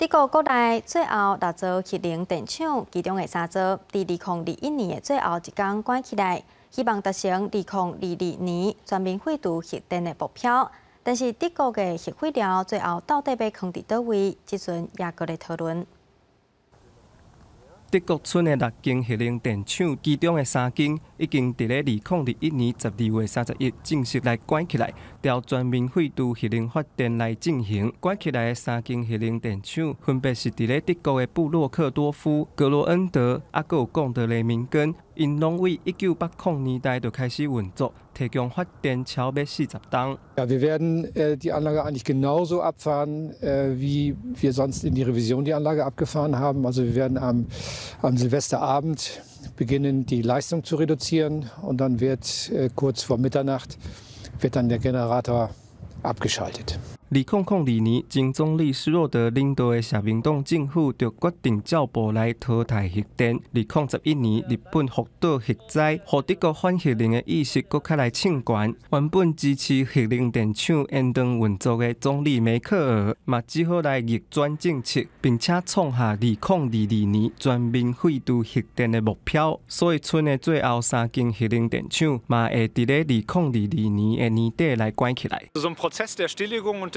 德国国内最后六座核能电厂，其中的三座在二零二一年的最后一天关起来，希望达成二零二二年全面废除核电的目标。但是德国的核废料最后到底被空在倒位，即阵也搁在讨论。德国村的六间核能电厂，其中的三间已经伫咧二零二一年十二月三十一正式来关起来，调全面废除核能发电来进行关起来的三间核能电厂，分别是伫咧德国的布洛克多夫、格罗恩德，阿有贡德雷明根。因拢为一九八零年代就开始运作，提供发电超过四十吨。Ja, wir werden äh, die Anlage eigentlich genauso abfahren, äh, wie wir sonst in die Revision die Anlage abgefahren haben. Also wir werden am, am Silvesterabend beginnen, die Leistung zu reduzieren und dann wird äh, kurz vor Mitternacht wird dann der Generator abgeschaltet. 二零零二年，前总理施罗德领导的社民党政府就决定照步来淘汰核电。二零十一年，日本福岛核灾获德国反核能的意识更加来增强。原本支持核能电厂安长运作的总理梅克尔，嘛只好来逆转政策，并且创下二零二二年全面废除核电的目标。所以，村的最后三间核能电厂，嘛会伫咧二零二二年的年底来关起来。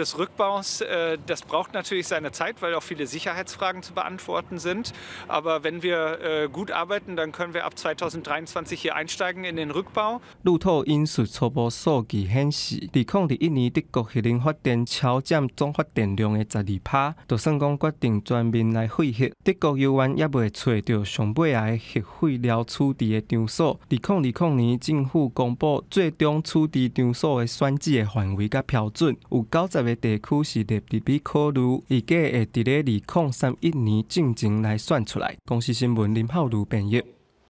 des Rückbaus, äh, das braucht natürlich seine Zeit, weil auch viele Sicherheitsfragen zu beantworten sind. Aber wenn wir äh, gut arbeiten, dann können wir ab 2023 hier einsteigen in den Rückbau. 路透因素初步數據顯示，二零二一年德國核能發電超佔總發電量的十二趴，就算講決定全面來廢核，德國油源也未找到上尾下的核廢料處置的場所。二零二零年政府公布最終處置場所的選址的範圍甲標準，有九十個。地区是特别比考虑，预计会伫咧二零三一年进行来算出来。公司新闻林浩如编译。